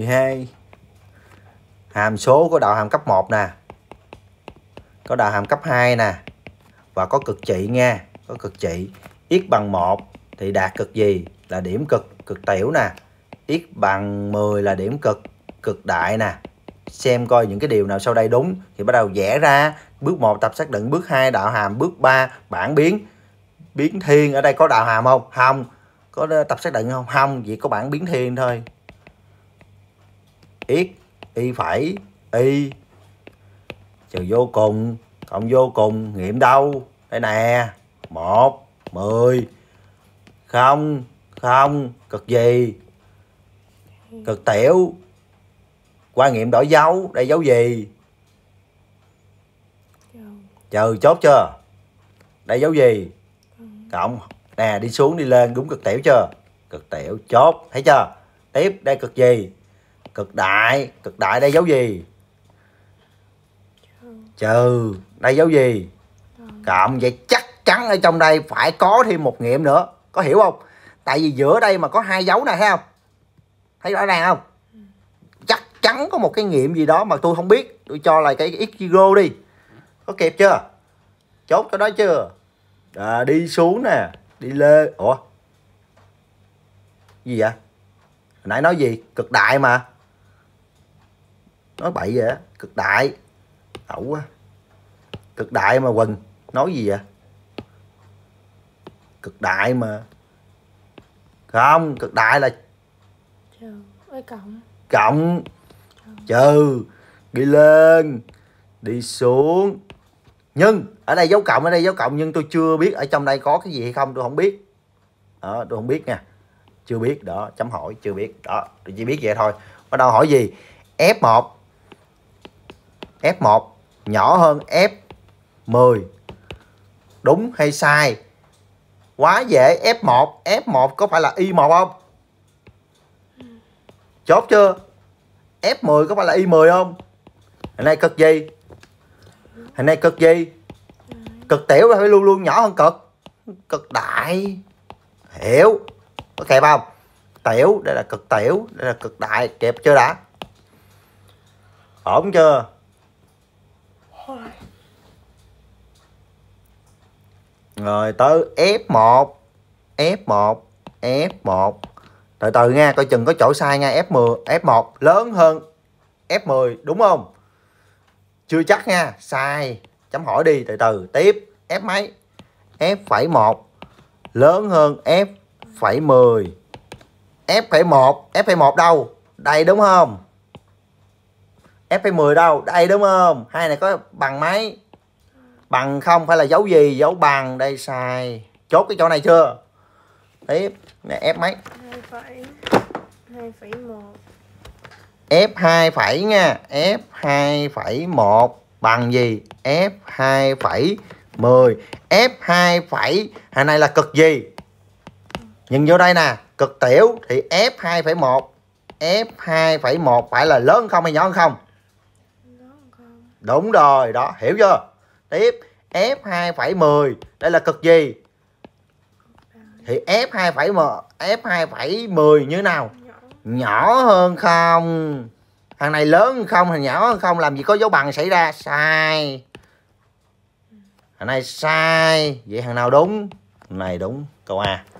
12 hàm số có đạo hàm cấp 1 nè có đạo hàm cấp 2 nè và có cực trị nha có cực trị x bằng 1 thì đạt cực gì là điểm cực cực tiểu nè x bằng 10 là điểm cực cực đại nè xem coi những cái điều nào sau đây đúng thì bắt đầu vẽ ra bước 1 tập xác định bước 2 đạo hàm bước 3 bản biến biến thiên ở đây có đạo hàm không không có tập xác định không không chỉ có bản biến thiên thôi x y phẩy y trừ vô cùng cộng vô cùng nghiệm đâu đây nè một mười không không cực gì cực tiểu quan nghiệm đổi dấu đây dấu gì chờ chốt chưa đây dấu gì cộng nè đi xuống đi lên đúng cực tiểu chưa cực tiểu chốt thấy chưa tiếp đây cực gì cực đại cực đại đây dấu gì trừ đây dấu gì cộng vậy chắc chắn ở trong đây phải có thêm một nghiệm nữa có hiểu không tại vì giữa đây mà có hai dấu này thấy không thấy rõ ràng không chắc chắn có một cái nghiệm gì đó mà tôi không biết tôi cho là cái ikigo đi có kịp chưa chốt cho đó chưa à, đi xuống nè đi lê ủa gì vậy nãy nói gì cực đại mà nói bậy vậy cực đại ẩu quá cực đại mà quần nói gì vậy cực đại mà không cực đại là trừ cộng cộng trừ đi lên đi xuống nhưng ở đây dấu cộng ở đây dấu cộng nhưng tôi chưa biết ở trong đây có cái gì hay không tôi không biết đó, tôi không biết nha chưa biết đó chấm hỏi chưa biết đó tôi chỉ biết vậy thôi bắt đầu hỏi gì f 1 F1 nhỏ hơn F10 đúng hay sai quá dễ F1 F1 có phải là Y1 không chốt chưa F10 có phải là Y10 không Hình nay cực gì Hình nay cực gì Cực tiểu phải luôn luôn nhỏ hơn cực Cực đại Hiểu Có kẹp không Tiểu Đây là cực tiểu Đây là cực đại Kẹp chưa đã Ổn chưa rồi tới F1 F1 F1 từ từ nha coi chừng có chỗ sai nha F10 F1 lớn hơn F10 đúng không chưa chắc nha sai chấm hỏi đi từ từ tiếp F mấy F phẩy một lớn hơn F phẩy mười F phẩy một F phẩy một đâu đây đúng không F phẩy mười đâu đây đúng không hai này có bằng mấy bằng không phải là dấu gì dấu bằng đây sai chốt cái chỗ này chưa tiếp nè ép mấy f 2 phẩy nha f 2 phẩy 1 bằng gì f 2 phẩy 10 f 2 phẩy hồi này là cực gì nhìn vô đây nè cực tiểu thì f 2 phẩy 1 f 2 phẩy 1 phải là lớn không hay nhỏ không đúng rồi đó hiểu chưa tiếp F2,10 đây là cực gì thì F2,10 F2,10 như nào nhỏ hơn không thằng này lớn hơn không thằng nhỏ hơn không làm gì có dấu bằng xảy ra sai thằng này sai vậy thằng nào đúng thằng này đúng câu A